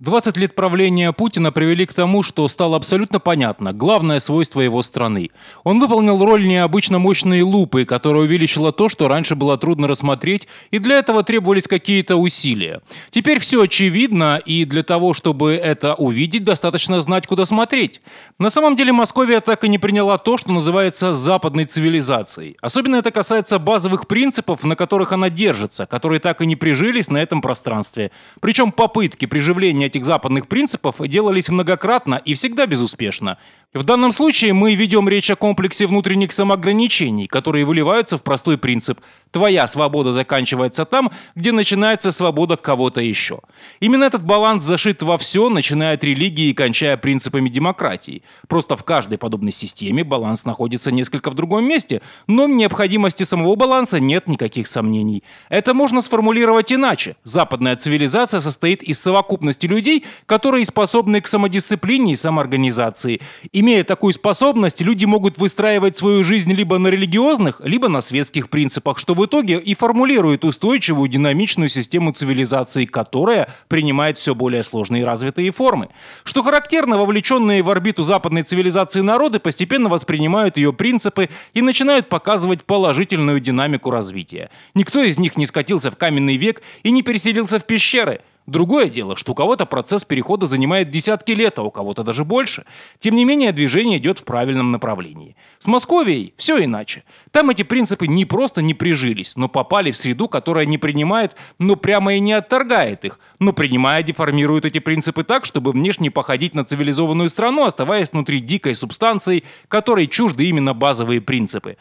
20 лет правления Путина привели к тому, что стало абсолютно понятно главное свойство его страны. Он выполнил роль необычно мощной лупы, которая увеличила то, что раньше было трудно рассмотреть, и для этого требовались какие-то усилия. Теперь все очевидно, и для того, чтобы это увидеть, достаточно знать, куда смотреть. На самом деле Московия так и не приняла то, что называется западной цивилизацией. Особенно это касается базовых принципов, на которых она держится, которые так и не прижились на этом пространстве. Причем попытки приживления этих западных принципов делались многократно и всегда безуспешно. В данном случае мы ведем речь о комплексе внутренних самоограничений, которые выливаются в простой принцип «твоя свобода заканчивается там, где начинается свобода кого-то еще». Именно этот баланс зашит во все, начиная от религии и кончая принципами демократии. Просто в каждой подобной системе баланс находится несколько в другом месте, но в необходимости самого баланса нет никаких сомнений. Это можно сформулировать иначе. Западная цивилизация состоит из совокупности людей, людей, которые способны к самодисциплине и самоорганизации. Имея такую способность, люди могут выстраивать свою жизнь либо на религиозных, либо на светских принципах, что в итоге и формулирует устойчивую динамичную систему цивилизации, которая принимает все более сложные и развитые формы. Что характерно, вовлеченные в орбиту западной цивилизации народы постепенно воспринимают ее принципы и начинают показывать положительную динамику развития. Никто из них не скатился в каменный век и не переселился в пещеры – Другое дело, что у кого-то процесс перехода занимает десятки лет, а у кого-то даже больше. Тем не менее, движение идет в правильном направлении. С Московией все иначе. Там эти принципы не просто не прижились, но попали в среду, которая не принимает, но прямо и не отторгает их, но принимая деформирует эти принципы так, чтобы внешне походить на цивилизованную страну, оставаясь внутри дикой субстанции, которой чужды именно базовые принципы.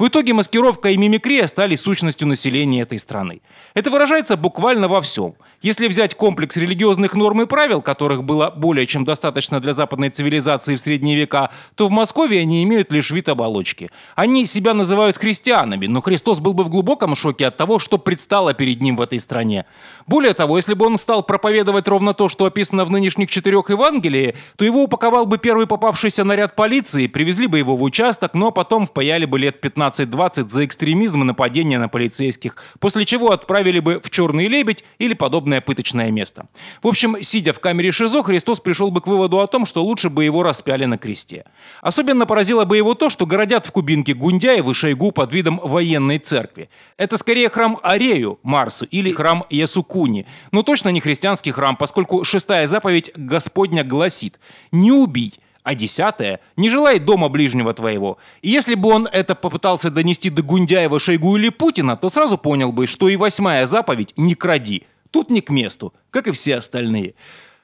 В итоге маскировка и мимикрия стали сущностью населения этой страны. Это выражается буквально во всем. Если взять комплекс религиозных норм и правил, которых было более чем достаточно для западной цивилизации в средние века, то в Москве они имеют лишь вид оболочки. Они себя называют христианами, но Христос был бы в глубоком шоке от того, что предстало перед ним в этой стране. Более того, если бы он стал проповедовать ровно то, что описано в нынешних четырех Евангелии, то его упаковал бы первый попавшийся наряд полиции, привезли бы его в участок, но потом впаяли бы лет 15 15-20 за экстремизм и нападение на полицейских, после чего отправили бы в «Черный лебедь» или подобное пыточное место. В общем, сидя в камере ШИЗО, Христос пришел бы к выводу о том, что лучше бы его распяли на кресте. Особенно поразило бы его то, что городят в Кубинке Гундяев и Шойгу под видом военной церкви. Это скорее храм Арею Марсу или храм Ясукуни, но точно не христианский храм, поскольку шестая заповедь Господня гласит «не убить», а десятое — не желает дома ближнего твоего. И если бы он это попытался донести до Гундяева, Шойгу или Путина, то сразу понял бы, что и восьмая заповедь «не кради» тут не к месту, как и все остальные.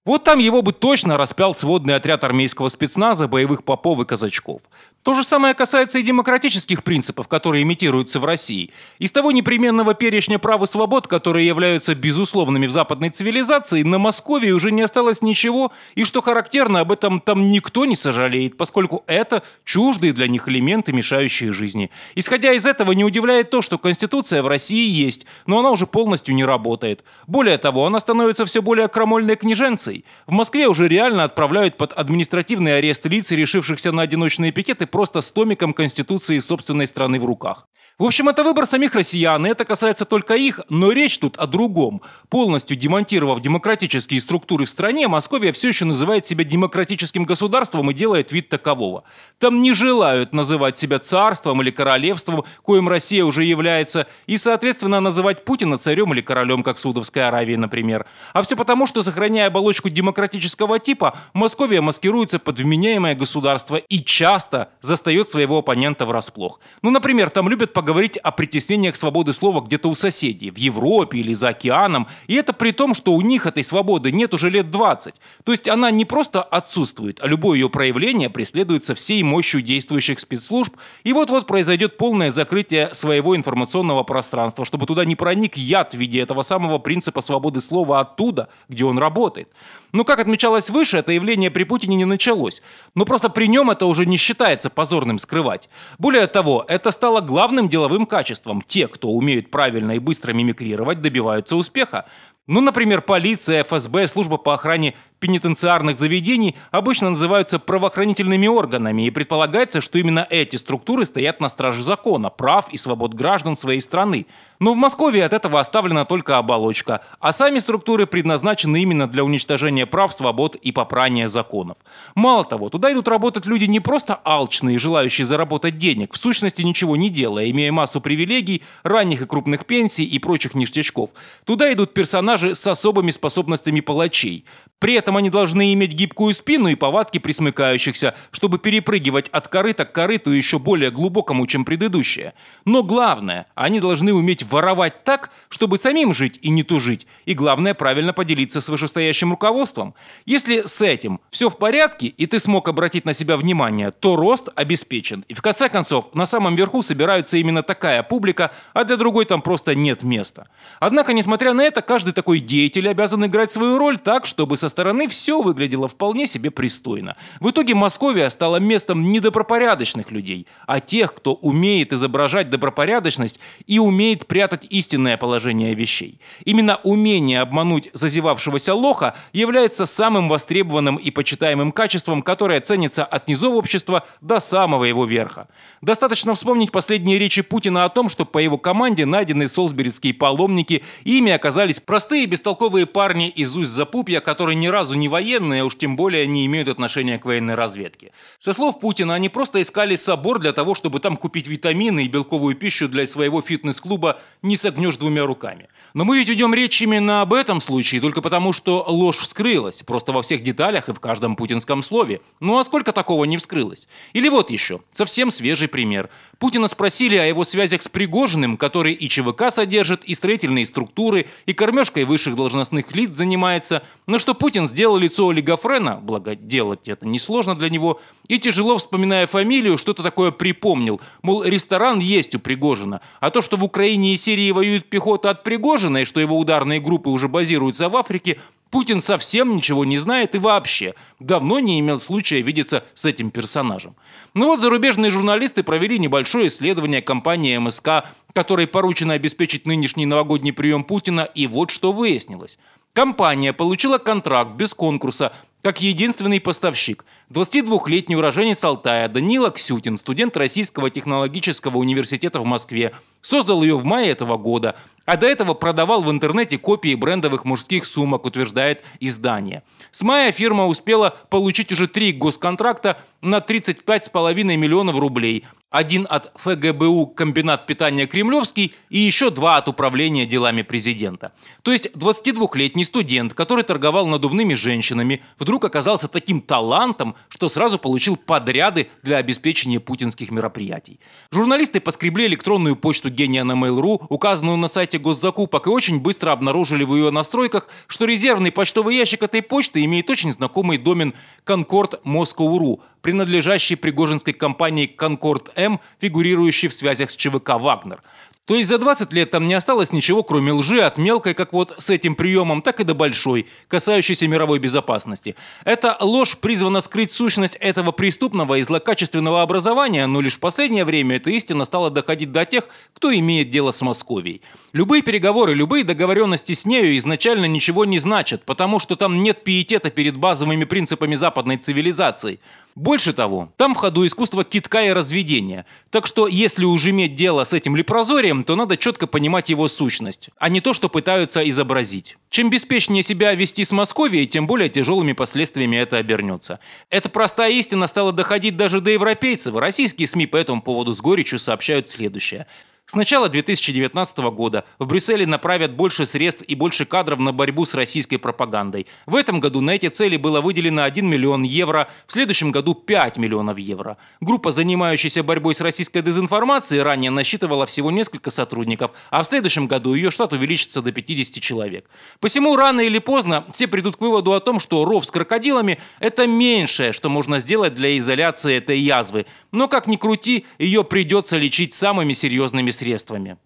Вот там его бы точно распял сводный отряд армейского спецназа, боевых попов и казачков. То же самое касается и демократических принципов, которые имитируются в России. Из того непременного перечня прав и свобод, которые являются безусловными в западной цивилизации, на Москве уже не осталось ничего, и что характерно, об этом там никто не сожалеет, поскольку это чуждые для них элементы, мешающие жизни. Исходя из этого, не удивляет то, что Конституция в России есть, но она уже полностью не работает. Более того, она становится все более крамольной княженцей. В Москве уже реально отправляют под административный арест лиц, решившихся на одиночные пикеты просто с томиком Конституции собственной страны в руках. В общем, это выбор самих россиян, и это касается только их, но речь тут о другом. Полностью демонтировав демократические структуры в стране, Московия все еще называет себя демократическим государством и делает вид такового. Там не желают называть себя царством или королевством, коим Россия уже является, и, соответственно, называть Путина царем или королем, как в Саудовской Аравии, например. А все потому, что, сохраняя оболочку демократического типа, Московия маскируется под вменяемое государство и часто застает своего оппонента врасплох. Ну, например, там любят поговорить поговорить о притеснениях свободы слова где-то у соседей, в Европе или за океаном, и это при том, что у них этой свободы нет уже лет 20. То есть она не просто отсутствует, а любое ее проявление преследуется всей мощью действующих спецслужб, и вот-вот произойдет полное закрытие своего информационного пространства, чтобы туда не проник яд в виде этого самого принципа свободы слова оттуда, где он работает. Но, как отмечалось выше, это явление при Путине не началось. Но просто при нем это уже не считается позорным скрывать. Более того, это стало главным деловым качествам. Те, кто умеют правильно и быстро мимикрировать, добиваются успеха. Ну, например, полиция, ФСБ, служба по охране пенитенциарных заведений обычно называются правоохранительными органами, и предполагается, что именно эти структуры стоят на страже закона, прав и свобод граждан своей страны. Но в Москве от этого оставлена только оболочка, а сами структуры предназначены именно для уничтожения прав, свобод и попрания законов. Мало того, туда идут работать люди не просто алчные, желающие заработать денег, в сущности ничего не делая, имея массу привилегий, ранних и крупных пенсий и прочих ништячков. Туда идут персонажи с особыми способностями палачей. При этом этом они должны иметь гибкую спину и повадки присмыкающихся, чтобы перепрыгивать от корыта к корыту еще более глубокому, чем предыдущее. Но главное, они должны уметь воровать так, чтобы самим жить и не тужить. И главное, правильно поделиться с вышестоящим руководством. Если с этим все в порядке, и ты смог обратить на себя внимание, то рост обеспечен. И в конце концов, на самом верху собираются именно такая публика, а для другой там просто нет места. Однако, несмотря на это, каждый такой деятель обязан играть свою роль так, чтобы со стороны стороны все выглядело вполне себе пристойно. В итоге Московия стала местом недобропорядочных людей, а тех, кто умеет изображать добропорядочность и умеет прятать истинное положение вещей. Именно умение обмануть зазевавшегося лоха является самым востребованным и почитаемым качеством, которое ценится от низов общества до самого его верха. Достаточно вспомнить последние речи Путина о том, что по его команде найдены солсберецкие паломники, ими оказались простые бестолковые парни из Усть-Запупья, которые не раз сразу не военные, а уж тем более не имеют отношения к военной разведке. Со слов Путина, они просто искали собор для того, чтобы там купить витамины и белковую пищу для своего фитнес-клуба «Не согнешь двумя руками». Но мы ведь идем речь именно об этом случае, только потому что ложь вскрылась, просто во всех деталях и в каждом путинском слове. Ну а сколько такого не вскрылось? Или вот еще, совсем свежий пример. Путина спросили о его связях с Пригожиным, который и ЧВК содержит, и строительные структуры, и кормежкой высших должностных лиц занимается, на что Путин сделал лицо олигофрена, благо делать это несложно для него, и, тяжело вспоминая фамилию, что-то такое припомнил. Мол, ресторан есть у Пригожина, а то, что в Украине и Сирии воюют пехота от Пригожина, и что его ударные группы уже базируются в Африке, Путин совсем ничего не знает и вообще давно не имел случая видеться с этим персонажем. Ну вот зарубежные журналисты провели небольшое исследование компании МСК, которой поручено обеспечить нынешний новогодний прием Путина, и вот что выяснилось – Компания получила контракт без конкурса как единственный поставщик. 22-летний уроженец Алтая Данила Ксютин, студент Российского технологического университета в Москве, создал ее в мае этого года. А до этого продавал в интернете копии брендовых мужских сумок, утверждает издание. С мая фирма успела получить уже три госконтракта на 35,5 миллионов рублей. Один от ФГБУ «Комбинат питания Кремлевский» и еще два от Управления делами президента. То есть 22-летний студент, который торговал надувными женщинами, вдруг оказался таким талантом, что сразу получил подряды для обеспечения путинских мероприятий. Журналисты поскребли электронную почту гения на Mail.ru, указанную на сайте сайте госзакупок и очень быстро обнаружили в ее настройках, что резервный почтовый ящик этой почты имеет очень знакомый домен Concord Moscow.ru, принадлежащий пригожинской компании Concord М, фигурирующей в связях с ЧВК «Вагнер». То есть за 20 лет там не осталось ничего, кроме лжи от мелкой, как вот с этим приемом, так и до большой, касающейся мировой безопасности. Эта ложь призвана скрыть сущность этого преступного и злокачественного образования, но лишь в последнее время эта истина стала доходить до тех, кто имеет дело с Московией. Любые переговоры, любые договоренности с нею изначально ничего не значат, потому что там нет пиетета перед базовыми принципами западной цивилизации – больше того, там в ходу искусство китка и разведения. Так что, если уж иметь дело с этим лепрозорием, то надо четко понимать его сущность, а не то, что пытаются изобразить. Чем беспечнее себя вести с Московией, тем более тяжелыми последствиями это обернется. Эта простая истина стала доходить даже до европейцев. Российские СМИ по этому поводу с горечью сообщают следующее. С начала 2019 года в Брюсселе направят больше средств и больше кадров на борьбу с российской пропагандой. В этом году на эти цели было выделено 1 миллион евро, в следующем году 5 миллионов евро. Группа, занимающаяся борьбой с российской дезинформацией, ранее насчитывала всего несколько сотрудников, а в следующем году ее штат увеличится до 50 человек. Посему рано или поздно все придут к выводу о том, что ров с крокодилами – это меньшее, что можно сделать для изоляции этой язвы. Но как ни крути, ее придется лечить самыми серьезными средствами.